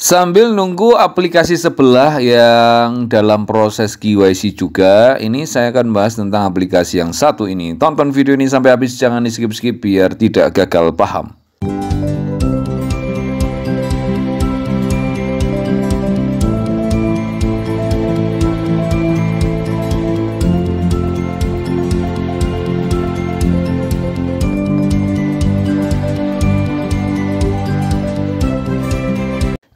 Sambil nunggu aplikasi sebelah yang dalam proses KYC juga, ini saya akan bahas tentang aplikasi yang satu ini. Tonton video ini sampai habis, jangan di skip-skip biar tidak gagal paham.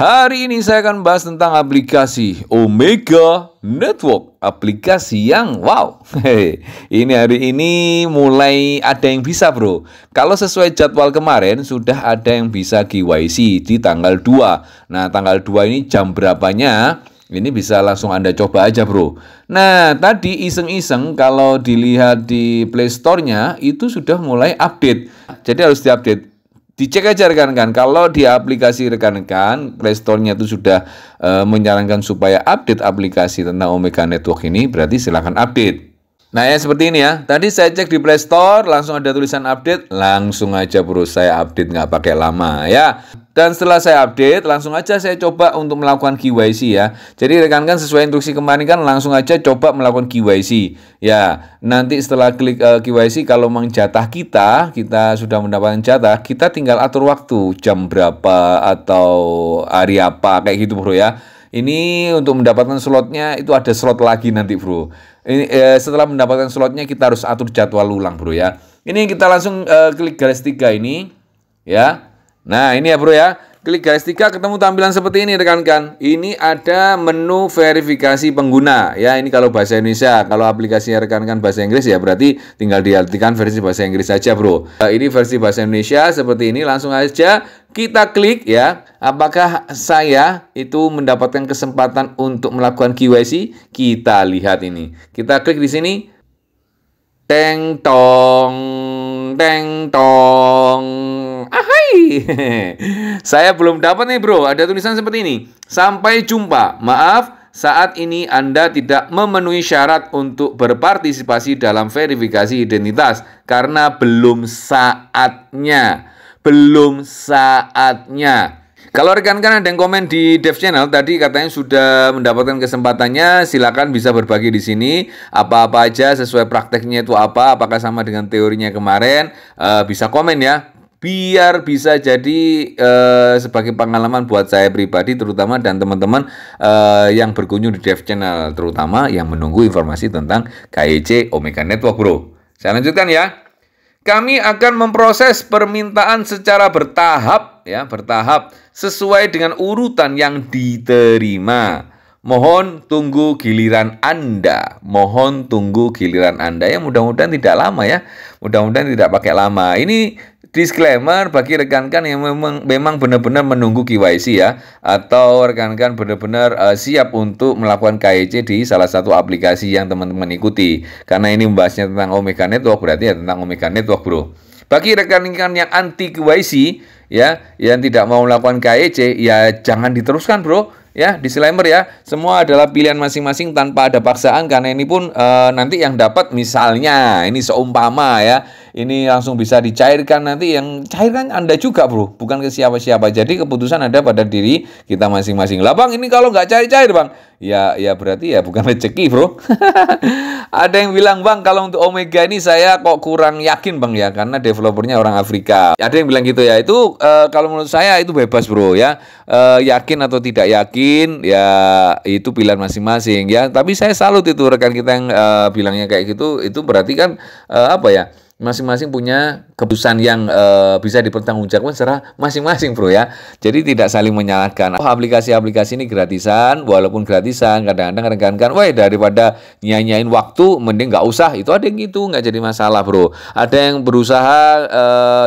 Hari ini saya akan bahas tentang aplikasi Omega Network, aplikasi yang wow. Hey, ini hari ini mulai ada yang bisa, Bro. Kalau sesuai jadwal kemarin sudah ada yang bisa KYC di tanggal 2. Nah, tanggal 2 ini jam berapanya? Ini bisa langsung Anda coba aja bro. Nah, tadi iseng-iseng kalau dilihat di Play Store-nya itu sudah mulai update. Jadi harus diupdate. Dicek aja rekan-rekan. Kalau di aplikasi rekan-rekan, Playstore-nya itu sudah e, menyarankan supaya update aplikasi tentang Omega Network ini, berarti silahkan update. Nah ya seperti ini ya. Tadi saya cek di Playstore, langsung ada tulisan update, langsung aja bro saya update nggak pakai lama ya. Dan setelah saya update, langsung aja saya coba untuk melakukan KYC ya. Jadi rekan-rekan sesuai instruksi kemarin kan langsung aja coba melakukan KYC. Ya, nanti setelah klik uh, eh, KYC kalau memang jatah kita, kita sudah mendapatkan jatah, kita tinggal atur waktu, jam berapa atau hari apa kayak gitu Bro ya. Ini untuk mendapatkan slotnya itu ada slot lagi nanti bro. Ini eh, setelah mendapatkan slotnya kita harus atur jadwal ulang bro ya. Ini kita langsung uh, klik garis tiga ini ya. Nah, ini ya bro ya. Klik garis tiga ketemu tampilan seperti ini rekan-rekan. Ini ada menu verifikasi pengguna ya. Ini kalau bahasa Indonesia, kalau aplikasinya rekan-rekan bahasa Inggris ya berarti tinggal diartikan versi bahasa Inggris saja, Bro. Eh, ini versi bahasa Indonesia seperti ini langsung aja kita klik ya. Apakah saya itu mendapatkan kesempatan untuk melakukan KYC? Kita lihat ini. Kita klik di sini Teng tong, teng tong. Ahai. Saya belum dapat nih bro, ada tulisan seperti ini. Sampai jumpa. Maaf, saat ini Anda tidak memenuhi syarat untuk berpartisipasi dalam verifikasi identitas karena belum saatnya. Belum saatnya. Kalau rekan-rekan ada yang komen di Dev Channel tadi katanya sudah mendapatkan kesempatannya, silakan bisa berbagi di sini apa-apa aja sesuai prakteknya itu apa, apakah sama dengan teorinya kemarin, e, bisa komen ya biar bisa jadi e, sebagai pengalaman buat saya pribadi terutama dan teman-teman e, yang berkunjung di Dev Channel terutama yang menunggu informasi tentang KEC Omega Network Bro. Saya lanjutkan ya. Kami akan memproses permintaan secara bertahap ya, bertahap sesuai dengan urutan yang diterima. Mohon tunggu giliran Anda. Mohon tunggu giliran Anda. Ya mudah-mudahan tidak lama ya. Mudah-mudahan tidak pakai lama. Ini disclaimer bagi rekan-rekan yang memang benar-benar menunggu KYC ya atau rekan-rekan benar-benar uh, siap untuk melakukan KYC di salah satu aplikasi yang teman-teman ikuti. Karena ini membahasnya tentang Omega Network berarti ya tentang Omega Network, Bro. Bagi rekan-rekan yang anti KYC ya, yang tidak mau melakukan KYC ya jangan diteruskan, Bro ya disclaimer ya semua adalah pilihan masing-masing tanpa ada paksaan karena ini pun e, nanti yang dapat misalnya ini seumpama ya ini langsung bisa dicairkan nanti yang cairkan Anda juga bro bukan ke siapa-siapa jadi keputusan ada pada diri kita masing-masing lah bang ini kalau nggak cair-cair bang ya ya berarti ya bukan rezeki bro ada yang bilang bang kalau untuk Omega ini saya kok kurang yakin bang ya karena developernya orang Afrika ada yang bilang gitu ya itu e, kalau menurut saya itu bebas bro ya e, yakin atau tidak yakin ya itu pilihan masing-masing ya tapi saya salut itu rekan kita yang e, bilangnya kayak gitu itu berarti kan e, apa ya masing-masing punya keputusan yang e, bisa dipertanggungjawabkan secara masing-masing bro ya jadi tidak saling menyalahkan oh aplikasi-aplikasi ini gratisan walaupun gratisan kadang-kadang rekan-rekan wah daripada nyanyain waktu mending nggak usah itu ada yang gitu nggak jadi masalah bro ada yang berusaha e,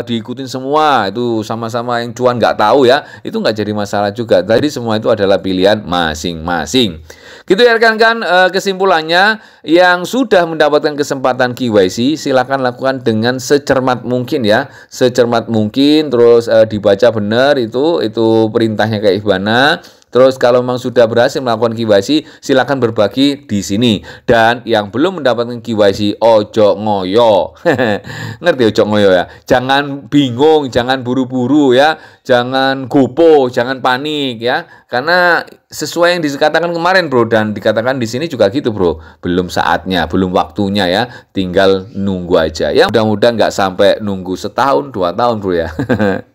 diikutin semua itu sama-sama yang cuan nggak tahu ya itu nggak jadi masalah juga tadi semua itu adalah pilihan masing-masing Gitu ya rekan-rekan eh, kesimpulannya yang sudah mendapatkan kesempatan KYC silahkan lakukan dengan secermat mungkin ya, secermat mungkin terus e, dibaca benar itu itu perintahnya kayak Ibana. Terus kalau memang sudah berhasil melakukan KYC, silakan berbagi di sini. Dan yang belum mendapatkan KYC, ojo ngoyo. Ngerti ojo ngoyo ya? Jangan bingung, jangan buru-buru ya, jangan gopo, jangan panik ya karena sesuai yang dikatakan kemarin bro dan dikatakan di sini juga gitu bro, belum saatnya, belum waktunya ya, tinggal nunggu aja ya. Mudah-mudahan nggak sampai nunggu setahun, dua tahun bro ya.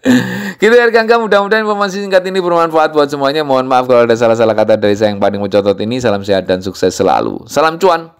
gitu ya rekan mudah-mudahan informasi singkat ini bermanfaat buat semuanya. Mohon maaf kalau ada salah-salah kata dari saya yang paling mencotot ini. Salam sehat dan sukses selalu. Salam cuan.